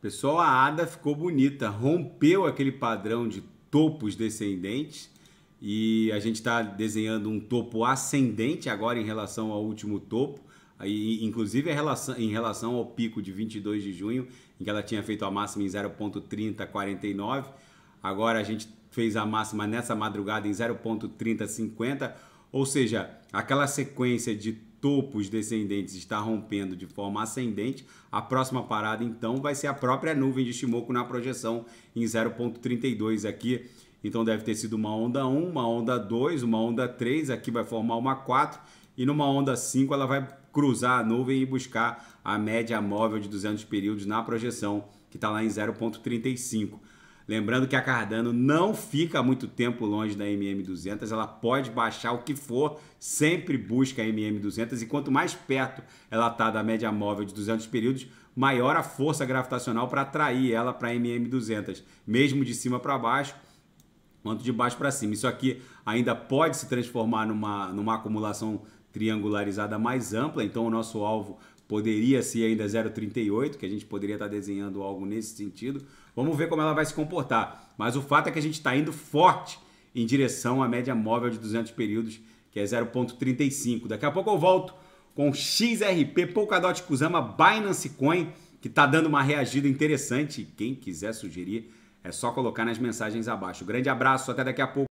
Pessoal, a ADA ficou bonita, rompeu aquele padrão de topos descendentes e a gente está desenhando um topo ascendente agora em relação ao último topo, aí, inclusive em relação ao pico de 22 de junho, em que ela tinha feito a máxima em 0,3049. Agora a gente fez a máxima nessa madrugada em 0,3050, ou seja, aquela sequência de topo os descendentes está rompendo de forma ascendente, a próxima parada então vai ser a própria nuvem de Shimoku na projeção em 0.32 aqui. Então deve ter sido uma onda 1, uma onda 2, uma onda 3, aqui vai formar uma 4 e numa onda 5 ela vai cruzar a nuvem e buscar a média móvel de 200 períodos na projeção que está lá em 0.35. Lembrando que a Cardano não fica muito tempo longe da MM200, ela pode baixar o que for, sempre busca a MM200 e quanto mais perto ela está da média móvel de 200 períodos, maior a força gravitacional para atrair ela para a MM200, mesmo de cima para baixo, quanto de baixo para cima. Isso aqui ainda pode se transformar numa, numa acumulação triangularizada mais ampla, então o nosso alvo poderia ser ainda 0,38, que a gente poderia estar desenhando algo nesse sentido. Vamos ver como ela vai se comportar. Mas o fato é que a gente está indo forte em direção à média móvel de 200 períodos, que é 0,35. Daqui a pouco eu volto com XRP, Polkadot Kusama, Binance Coin, que está dando uma reagida interessante. Quem quiser sugerir, é só colocar nas mensagens abaixo. Grande abraço, até daqui a pouco.